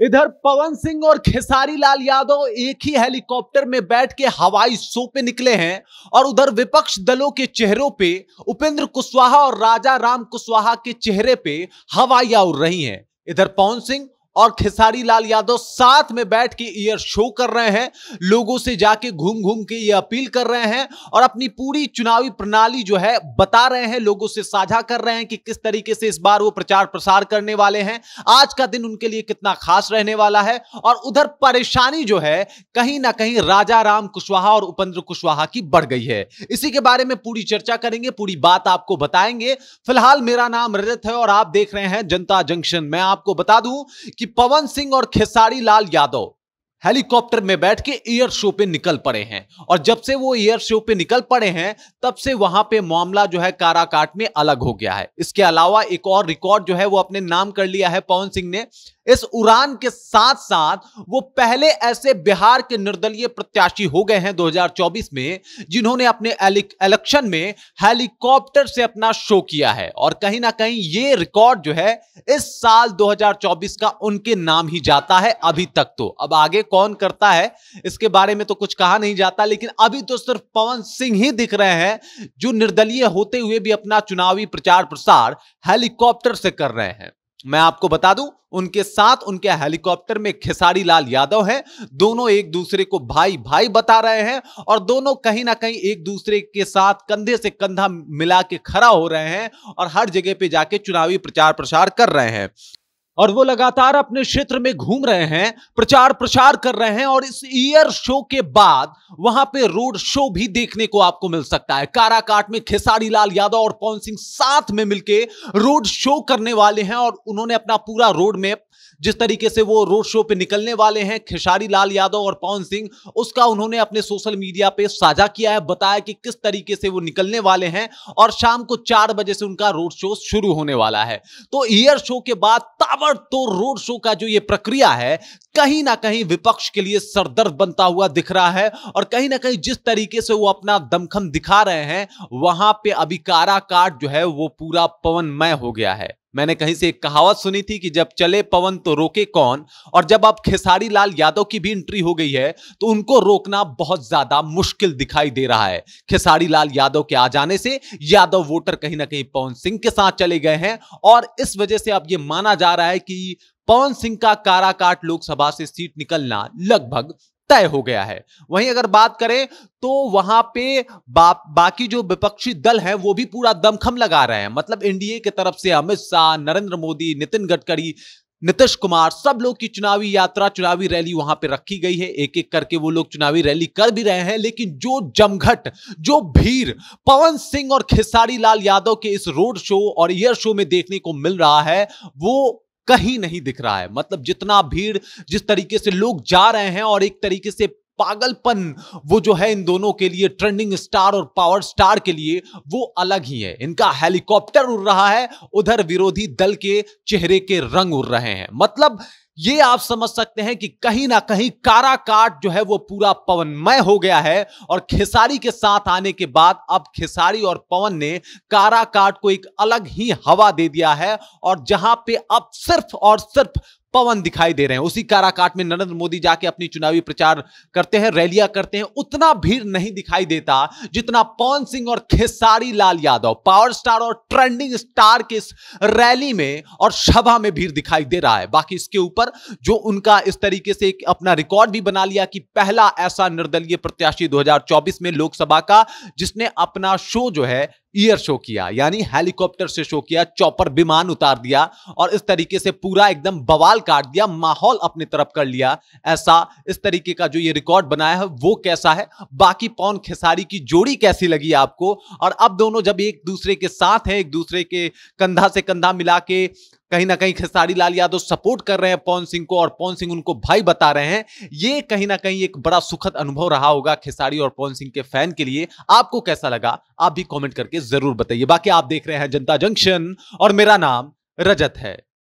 इधर पवन सिंह और खेसारी लाल यादव एक ही हेलीकॉप्टर में बैठ के हवाई शो पे निकले हैं और उधर विपक्ष दलों के चेहरों पे उपेंद्र कुशवाहा और राजा राम कुशवाहा के चेहरे पे हवाइयां उड़ रही हैं इधर पवन सिंह और खेसारी लाल यादव साथ में बैठ के ईयर शो कर रहे हैं लोगों से जाके घूम घूम के ये अपील कर रहे हैं और अपनी पूरी चुनावी प्रणाली जो है बता रहे हैं लोगों से साझा कर रहे हैं कि किस तरीके से इस बार वो प्रचार प्रसार करने वाले हैं आज का दिन उनके लिए कितना खास रहने वाला है और उधर परेशानी जो है कहीं ना कहीं राजा राम कुशवाहा और उपेंद्र कुशवाहा की बढ़ गई है इसी के बारे में पूरी चर्चा करेंगे पूरी बात आपको बताएंगे फिलहाल मेरा नाम रजत है और आप देख रहे हैं जनता जंक्शन मैं आपको बता दूं कि पवन सिंह और खेसारी लाल यादव हेलीकॉप्टर में बैठ के एयर शो पे निकल पड़े हैं और जब से वो एयर शो पे निकल पड़े हैं तब से वहां पे मामला जो है काराकाट में अलग हो गया है इसके अलावा एक और रिकॉर्ड जो है वो अपने नाम कर लिया है पवन सिंह ने इस उड़ान के साथ साथ वो पहले ऐसे बिहार के निर्दलीय प्रत्याशी हो गए हैं 2024 में जिन्होंने अपने इलेक्शन में हेलीकॉप्टर से अपना शो किया है और कहीं ना कहीं ये रिकॉर्ड जो है इस साल 2024 का उनके नाम ही जाता है अभी तक तो अब आगे कौन करता है इसके बारे में तो कुछ कहा नहीं जाता लेकिन अभी तो सिर्फ पवन सिंह ही दिख रहे हैं जो निर्दलीय होते हुए भी अपना चुनावी प्रचार प्रसार हेलीकॉप्टर से कर रहे हैं मैं आपको बता दूं उनके साथ उनके हेलीकॉप्टर में खेसारी लाल यादव हैं दोनों एक दूसरे को भाई भाई बता रहे हैं और दोनों कहीं ना कहीं एक दूसरे के साथ कंधे से कंधा मिला के खड़ा हो रहे हैं और हर जगह पे जाके चुनावी प्रचार प्रसार कर रहे हैं और वो लगातार अपने क्षेत्र में घूम रहे हैं प्रचार प्रसार कर रहे हैं और इस ईयर शो के बाद वहां पे रोड शो भी देखने को आपको मिल सकता है काराकाट में खेसारी लाल यादव और पवन सिंह साथ में मिलके रोड शो करने वाले हैं और उन्होंने अपना पूरा रोड मैप जिस तरीके से वो रोड शो पे निकलने वाले हैं खेसारी लाल यादव और पवन सिंह उसका उन्होंने अपने सोशल मीडिया पे साझा किया है बताया कि किस तरीके से वो निकलने वाले हैं और शाम को चार बजे से उनका रोड शो शुरू होने वाला है तो ईयर शो के बाद ताब ताबड़तोड़ रोड शो का जो ये प्रक्रिया है कहीं ना कहीं विपक्ष के लिए सरदर्द बनता हुआ दिख रहा है और कहीं ना कहीं जिस तरीके से वो अपना दमखम दिखा रहे हैं वहां पे अभी कारा जो है वो पूरा पवनमय हो गया है मैंने कहीं से एक कहावत सुनी थी कि जब चले पवन तो रोके कौन और जब अब खेसारी लाल यादव की भी एंट्री हो गई है तो उनको रोकना बहुत ज्यादा मुश्किल दिखाई दे रहा है खेसारी लाल यादव के आ जाने से यादव वोटर कहीं ना कहीं पवन सिंह के साथ चले गए हैं और इस वजह से अब ये माना जा रहा है कि पवन सिंह का काराकाट लोकसभा से सीट निकलना लगभग तय हो गया है वहीं अगर बात करें तो वहां पे बा, बाकी जो विपक्षी दल हैं वो भी पूरा दमखम लगा रहे हैं मतलब एनडीए की तरफ से अमित शाह नरेंद्र मोदी नितिन गडकरी नीतीश कुमार सब लोग की चुनावी यात्रा चुनावी रैली वहां पे रखी गई है एक एक करके वो लोग चुनावी रैली कर भी रहे हैं लेकिन जो जमघट जो भीड़ पवन सिंह और खेसारी लाल यादव के इस रोड शो और एयर शो में देखने को मिल रहा है वो कहीं नहीं दिख रहा है मतलब जितना भीड़ जिस तरीके से लोग जा रहे हैं और एक तरीके से पागलपन वो जो है इन दोनों के लिए ट्रेंडिंग स्टार और पावर स्टार के लिए वो अलग ही है इनका हेलीकॉप्टर उड़ रहा है उधर विरोधी दल के चेहरे के रंग उड़ रहे हैं मतलब ये आप समझ सकते हैं कि कहीं ना कहीं काराकाट जो है वो पूरा पवनमय हो गया है और खेसारी के साथ आने के बाद अब खेसारी और पवन ने काराकाट को एक अलग ही हवा दे दिया है और जहां पे अब सिर्फ और सिर्फ पवन दिखाई दे रहे हैं उसी काराकाट में नरेंद्र मोदी जाके अपनी चुनावी प्रचार करते हैं रैलियां करते हैं उतना भीड़ नहीं दिखाई देता जितना पवन सिंह और खेसारी लाल यादव पावर स्टार और ट्रेंडिंग स्टार के इस रैली में और सभा में भीड़ दिखाई दे रहा है बाकी इसके ऊपर जो उनका इस तरीके से एक अपना रिकॉर्ड भी बना लिया कि पहला ऐसा निर्दलीय प्रत्याशी दो में लोकसभा का जिसने अपना शो जो है एयर शो किया यानी हेलीकॉप्टर से शो किया चॉपर विमान उतार दिया और इस तरीके से पूरा एकदम बवाल काट दिया माहौल अपनी तरफ कर लिया ऐसा इस तरीके का जो ये रिकॉर्ड बनाया है वो कैसा है बाकी पौन खेसारी की जोड़ी कैसी लगी आपको और अब दोनों जब एक दूसरे के साथ हैं एक दूसरे के कंधा से कंधा मिला के कहीं ना कहीं खेसारी लाल यादव सपोर्ट कर रहे हैं पवन सिंह को और पवन सिंह उनको भाई बता रहे हैं ये कहीं ना कहीं एक बड़ा सुखद अनुभव रहा होगा खेसारी और पवन सिंह के फैन के लिए आपको कैसा लगा आप भी कॉमेंट करके जरूर बताइए बाकी आप देख रहे हैं जनता जंक्शन और मेरा नाम रजत है